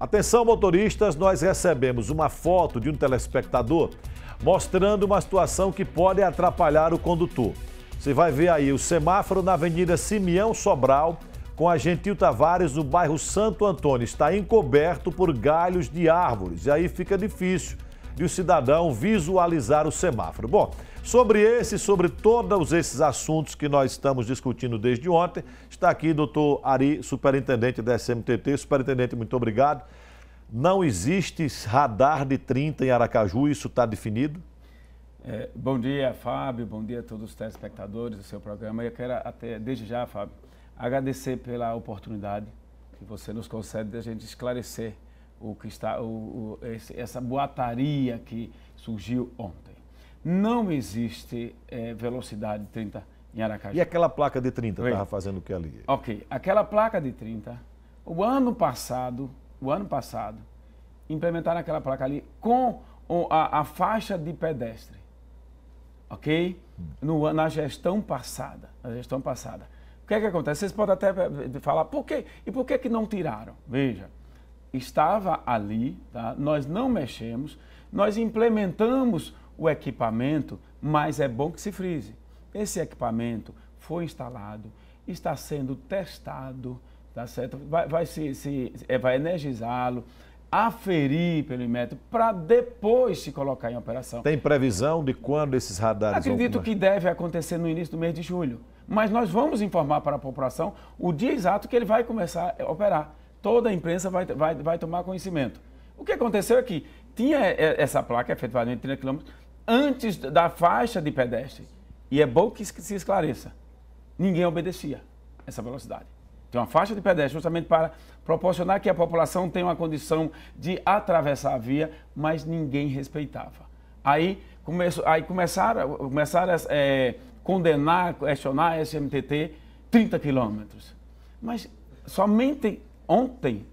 Atenção, motoristas, nós recebemos uma foto de um telespectador mostrando uma situação que pode atrapalhar o condutor. Você vai ver aí o semáforo na Avenida Simeão Sobral, com a Gentil Tavares, no bairro Santo Antônio. Está encoberto por galhos de árvores e aí fica difícil de o cidadão visualizar o semáforo. Bom, sobre esse, sobre todos esses assuntos que nós estamos discutindo desde ontem, está aqui o doutor Ari, superintendente da SMTT. Superintendente, muito obrigado. Não existe radar de 30 em Aracaju, isso está definido? É, bom dia, Fábio, bom dia a todos os telespectadores do seu programa. Eu quero até, desde já, Fábio, agradecer pela oportunidade que você nos concede de a gente esclarecer o que está, o, o, esse, essa boataria que surgiu ontem. Não existe é, velocidade 30 em Aracaju. E aquela placa de 30 estava fazendo o que ali? Ok, aquela placa de 30, o ano passado, o ano passado, implementaram aquela placa ali com a, a faixa de pedestre, ok? Hum. No, na gestão passada, na gestão passada. O que é que acontece? Vocês podem até eh, falar, por quê? E por que que não tiraram? Veja, estava ali, tá? nós não mexemos, nós implementamos o equipamento, mas é bom que se frise. Esse equipamento foi instalado, está sendo testado, tá certo? Vai, vai, se, se, é, vai energizá-lo, aferir pelo IMET para depois se colocar em operação. Tem previsão de quando esses radares Acredito que deve acontecer no início do mês de julho, mas nós vamos informar para a população o dia exato que ele vai começar a operar toda a imprensa vai, vai, vai tomar conhecimento. O que aconteceu é que tinha essa placa, efetivamente 30 quilômetros antes da faixa de pedestre. E é bom que se esclareça. Ninguém obedecia essa velocidade. Tem uma faixa de pedestre justamente para proporcionar que a população tenha uma condição de atravessar a via, mas ninguém respeitava. Aí, começou, aí começaram, começaram a é, condenar, questionar a SMTT 30 quilômetros. Mas somente ontem,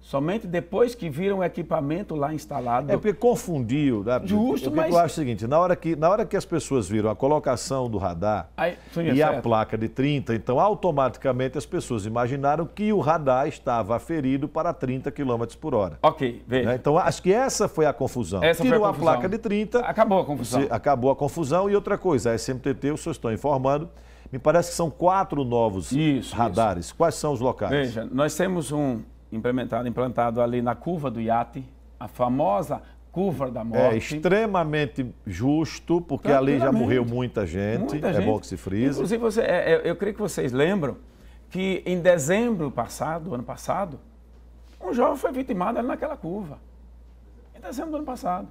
somente depois que viram o equipamento lá instalado. É porque confundiu, né? Justo, é porque mas... eu acho o seguinte, na hora, que, na hora que as pessoas viram a colocação do radar Aí, sim, é e certo. a placa de 30, então automaticamente as pessoas imaginaram que o radar estava aferido para 30 km por hora. Ok, veja. Né? Então acho que essa foi a confusão. Essa Tirou a, confusão. a placa de 30... Acabou a confusão. Acabou a confusão. E outra coisa, a SMTT, os senhores estão informando me parece que são quatro novos isso, radares. Isso. Quais são os locais? Veja, nós temos um implementado, implantado ali na curva do iate, a famosa curva da é morte. É extremamente justo, porque ali já morreu muita gente, muita gente. é bom que se frisa. Inclusive, você, é, é, eu creio que vocês lembram que em dezembro passado, ano passado, um jovem foi vitimado ali naquela curva. Em dezembro do ano passado.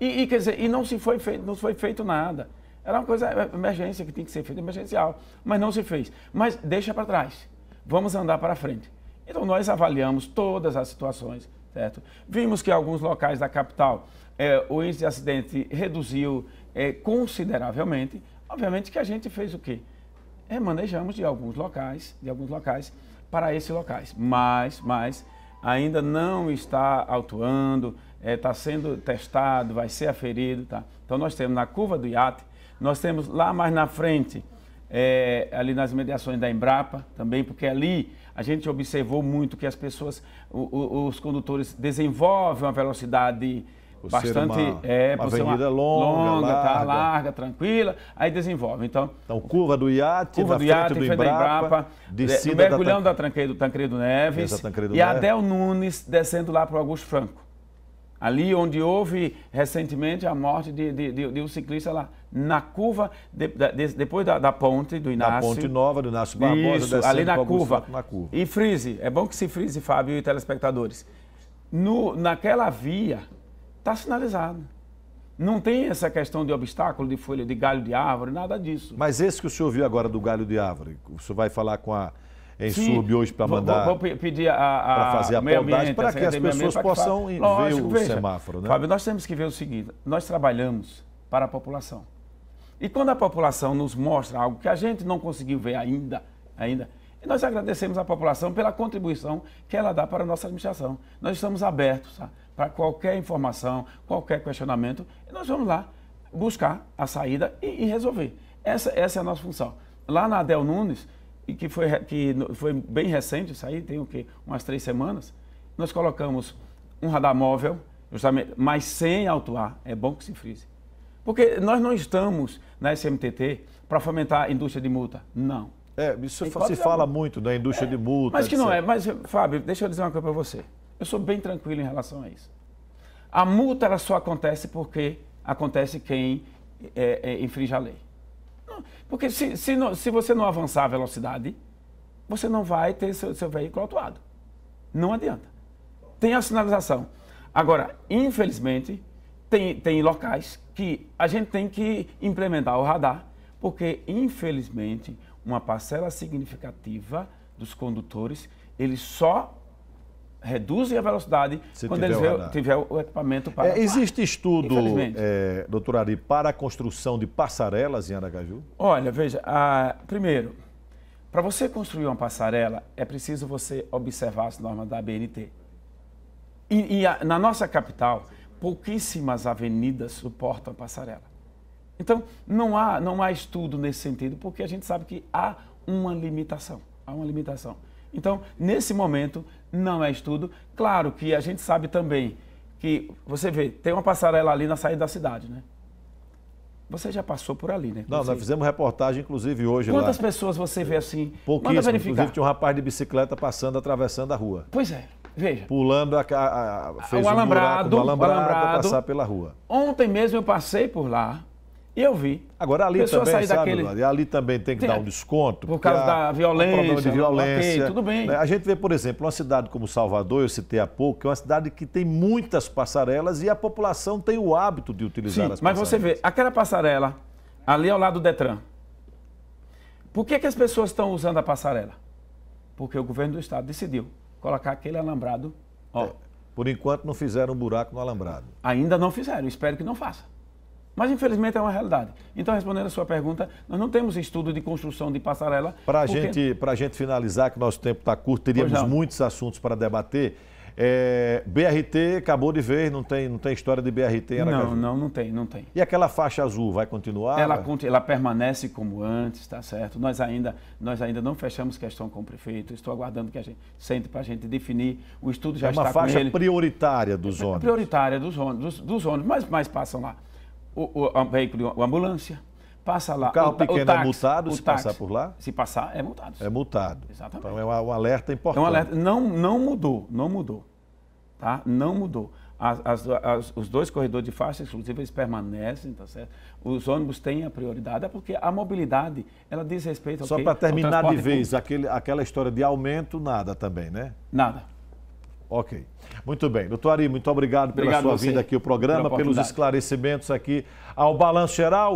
E, e quer dizer, e não se foi feito, não foi feito nada. Era uma coisa é, emergência que tinha que ser feita, emergencial, mas não se fez. Mas deixa para trás, vamos andar para frente. Então nós avaliamos todas as situações, certo? Vimos que alguns locais da capital é, o índice de acidente reduziu é, consideravelmente. Obviamente que a gente fez o quê? Remanejamos de alguns locais, de alguns locais para esses locais, mas, mas ainda não está atuando, está sendo testado, vai ser aferido, tá? Então nós temos na curva do iate nós temos lá mais na frente, é, ali nas mediações da Embrapa também, porque ali a gente observou muito que as pessoas, o, o, os condutores desenvolvem uma velocidade por bastante uma, é, uma avenida uma, longa, longa tá larga. Tá, larga. tranquila, aí desenvolve. Então, então curva do iate, curva do iate, do Embrapa, Embrapa descida mergulhão da, Tan... da Tancredo, Tancredo Neves e Neves. Adel Nunes descendo lá para o Augusto Franco. Ali onde houve recentemente a morte de, de, de, de um ciclista lá, na curva, de, de, depois da, da, ponte do Inácio. Da ponte nova do Inácio Barbosa. Isso, ali na curva. na curva. E frise, é bom que se frise, Fábio e telespectadores. No, naquela via, está sinalizado. Não tem essa questão de obstáculo, de folha, de galho de árvore, nada disso. Mas esse que o senhor viu agora do galho de árvore, o senhor vai falar com a em Sim. sub hoje para mandar. Vou, vou pedir a, a fazer a poldagem para assim, que as pessoas possam que Lógico, ver o veja, semáforo. Né? Fábio, nós temos que ver o seguinte: nós trabalhamos para a população. E quando a população nos mostra algo que a gente não conseguiu ver ainda, ainda, nós agradecemos à população pela contribuição que ela dá para a nossa administração. Nós estamos abertos tá? para qualquer informação, qualquer questionamento, e nós vamos lá buscar a saída e, e resolver. Essa, essa é a nossa função. Lá na Adel Nunes, e que foi, que foi bem recente isso aí, tem o quê? Umas três semanas. Nós colocamos um radar móvel, justamente, mas sem autuar. É bom que se frise. Porque nós não estamos na SMTT para fomentar a indústria de multa. Não. É, isso se fala muito da indústria é, de multa. Mas que não é. Mas, Fábio, deixa eu dizer uma coisa para você. Eu sou bem tranquilo em relação a isso. A multa ela só acontece porque acontece quem é, é, infringe a lei. Porque se, se, não, se você não avançar a velocidade, você não vai ter seu, seu veículo autuado. Não adianta. Tem a sinalização. Agora, infelizmente, tem, tem locais que a gente tem que implementar o radar, porque, infelizmente, uma parcela significativa dos condutores, eles só reduzem a velocidade Se quando tiver eles o tiver o equipamento para. É, existe estudo, é, doutor Ari, para a construção de passarelas em Aracaju? Olha, veja, a, primeiro, para você construir uma passarela, é preciso você observar as normas da ABNT. E, e a, na nossa capital, pouquíssimas avenidas suportam a passarela. Então, não há, não há estudo nesse sentido, porque a gente sabe que há uma limitação. Há uma limitação. Então, nesse momento, não é estudo. Claro que a gente sabe também que, você vê, tem uma passarela ali na saída da cidade, né? Você já passou por ali, né? Não, nós fizemos reportagem, inclusive, hoje Quantas lá. pessoas você vê assim? Pouquíssimas. Inclusive, tinha um rapaz de bicicleta passando, atravessando a rua. Pois é, veja. Pulando, a, a, fez o um buraco, um alambrado, o alambrado, passar pela rua. Ontem mesmo eu passei por lá, e eu vi. Agora ali também, sabe, daquele... ali também tem que tem, dar um desconto. Por causa da violência. Um problema de né? violência. tudo bem. Né? A gente vê, por exemplo, uma cidade como Salvador, eu citei há pouco, que é uma cidade que tem muitas passarelas e a população tem o hábito de utilizar Sim, as passarelas. Mas você vê, aquela passarela ali ao lado do Detran, por que, que as pessoas estão usando a passarela? Porque o governo do estado decidiu colocar aquele alambrado. Ó, é, por enquanto não fizeram um buraco no alambrado. Ainda não fizeram, espero que não faça. Mas infelizmente é uma realidade. Então, respondendo a sua pergunta, nós não temos estudo de construção de passarela. Para porque... gente, a gente finalizar, que nosso tempo está curto, teríamos muitos assuntos para debater. É, BRT acabou de ver não tem, não tem história de BRT em Aracaju. Não, não, não tem, não tem. E aquela faixa azul vai continuar? Ela, ela permanece como antes, está certo. Nós ainda, nós ainda não fechamos questão com o prefeito. Estou aguardando que a gente sente para a gente definir. O estudo já é está com ele. uma faixa prioritária dos é ônibus. Prioritária dos ônibus, dos, dos ônibus, mas mais passam lá o, o, veículo, a ambulância, passa lá. O carro o, pequeno é o táxi, é multado se táxi, passar por lá? Se passar, é multado. É multado. Exatamente. Então é um, alerta importante. É um alerta. Não, não mudou, não mudou. Tá? Não mudou. As, as, as, os dois corredores de faixa exclusiva eles permanecem, tá certo? Os ônibus têm a prioridade, é porque a mobilidade ela diz respeito ao Só para terminar de vez, aquele, aquela história de aumento, nada também, né? Nada. Ok. Muito bem. Doutor Ari, muito obrigado pela obrigado sua vinda aqui ao programa, pelos esclarecimentos aqui ao Balanço Geral.